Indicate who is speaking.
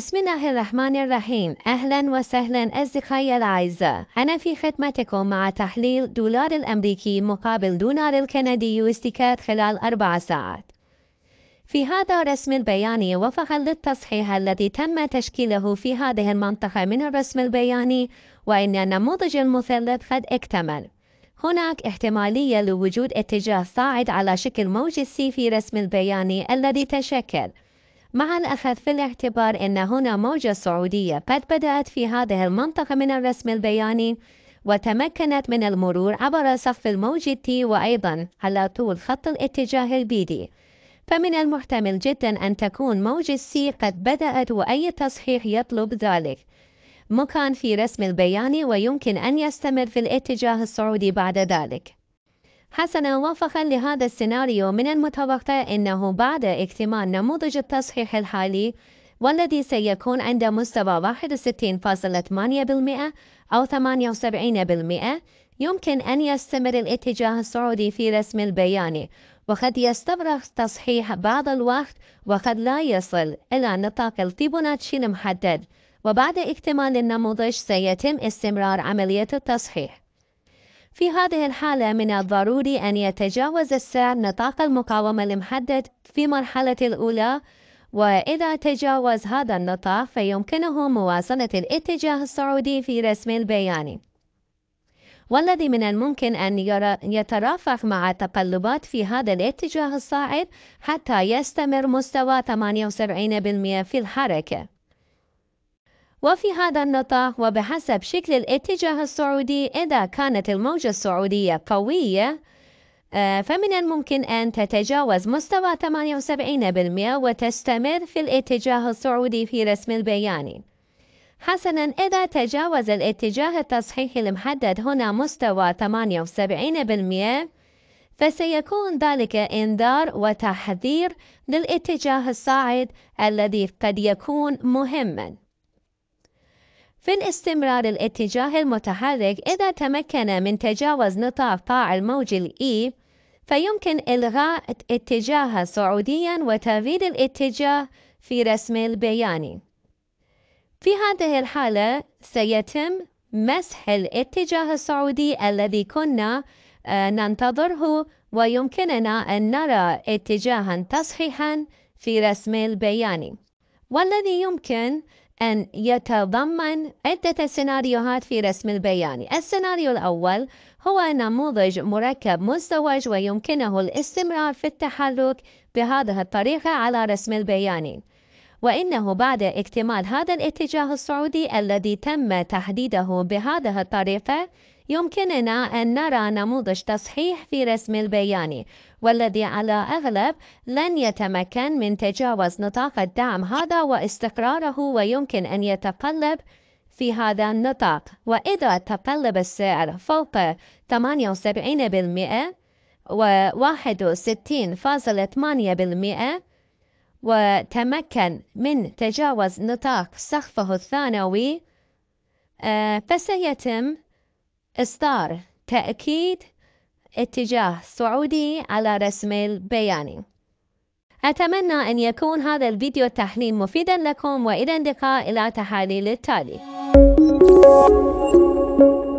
Speaker 1: بسم الله الرحمن الرحيم أهلا وسهلا أصدقائي الأعزاء أنا في خدمتكم مع تحليل دولار الأمريكي مقابل دولار الكندي واستكاد خلال أربع ساعات في هذا الرسم البياني وفقا للتصحيح الذي تم تشكيله في هذه المنطقة من الرسم البياني وإن النموذج المثلث قد اكتمل هناك احتمالية لوجود اتجاه صاعد على شكل موج السي في رسم البياني الذي تشكل مع الأخذ في الاعتبار أن هنا موجة سعودية قد بدأت في هذه المنطقة من الرسم البياني وتمكنت من المرور عبر صف الموج تي وأيضا على طول خط الاتجاه البيدي فمن المحتمل جدا أن تكون موجة سي قد بدأت وأي تصحيح يطلب ذلك مكان في رسم البياني ويمكن أن يستمر في الاتجاه السعودي بعد ذلك حسنا وفقا لهذا السيناريو من المتوقع أنه بعد اكتمال نموذج التصحيح الحالي والذي سيكون عند مستوى 61.8% أو 78% يمكن أن يستمر الاتجاه السعودي في رسم البيان وقد يستغرق تصحيح بعض الوقت وقد لا يصل إلى نطاق الفيبوناتشي المحدد وبعد اكتمال النموذج سيتم استمرار عملية التصحيح في هذه الحالة من الضروري أن يتجاوز السعر نطاق المقاومة المحدد في مرحلة الأولى وإذا تجاوز هذا النطاق فيمكنه مواصلة الاتجاه الصعودي في رسم البيان والذي من الممكن أن يترافق مع تقلبات في هذا الاتجاه الصاعد حتى يستمر مستوى 78% في الحركة وفي هذا النطاق وبحسب شكل الاتجاه السعودي إذا كانت الموجة السعودية قوية آه، فمن الممكن أن تتجاوز مستوى 78% وتستمر في الاتجاه السعودي في رسم البيان حسنا إذا تجاوز الاتجاه التصحيحي المحدد هنا مستوى 78% فسيكون ذلك إنذار وتحذير للاتجاه الصاعد الذي قد يكون مهماً في الاستمرار الاتجاه المتحرك إذا تمكن من تجاوز نطاق قاع الموج الإي e، فيمكن إلغاء اتجاهها صعوديًا وتغيير الاتجاه في رسم البياني. في هذه الحالة سيتم مسح الاتجاه الصعودي الذي كنا آه، ننتظره ويمكننا أن نرى اتجاها تصحيحا في رسم البياني والذي يمكن أن يتضمن عدة سيناريوهات في رسم البيان السيناريو الأول هو نموذج مركب مزدوج ويمكنه الاستمرار في التحرك بهذه الطريقة على رسم البيان وإنه بعد اكتمال هذا الاتجاه الصعودي الذي تم تحديده بهذه الطريقة يمكننا أن نرى نموذج تصحيح في رسم البيان والذي على أغلب لن يتمكن من تجاوز نطاق الدعم هذا واستقراره ويمكن أن يتقلب في هذا النطاق وإذا تقلب السعر فوق 78% و 61.8% وتمكن من تجاوز نطاق سقفه الثانوي آه، فسيتم إصدار تأكيد اتجاه سعودي على رسم البياني أتمنى أن يكون هذا الفيديو التحليل مفيدا لكم وإلى اللقاء إلى تحاليل التالي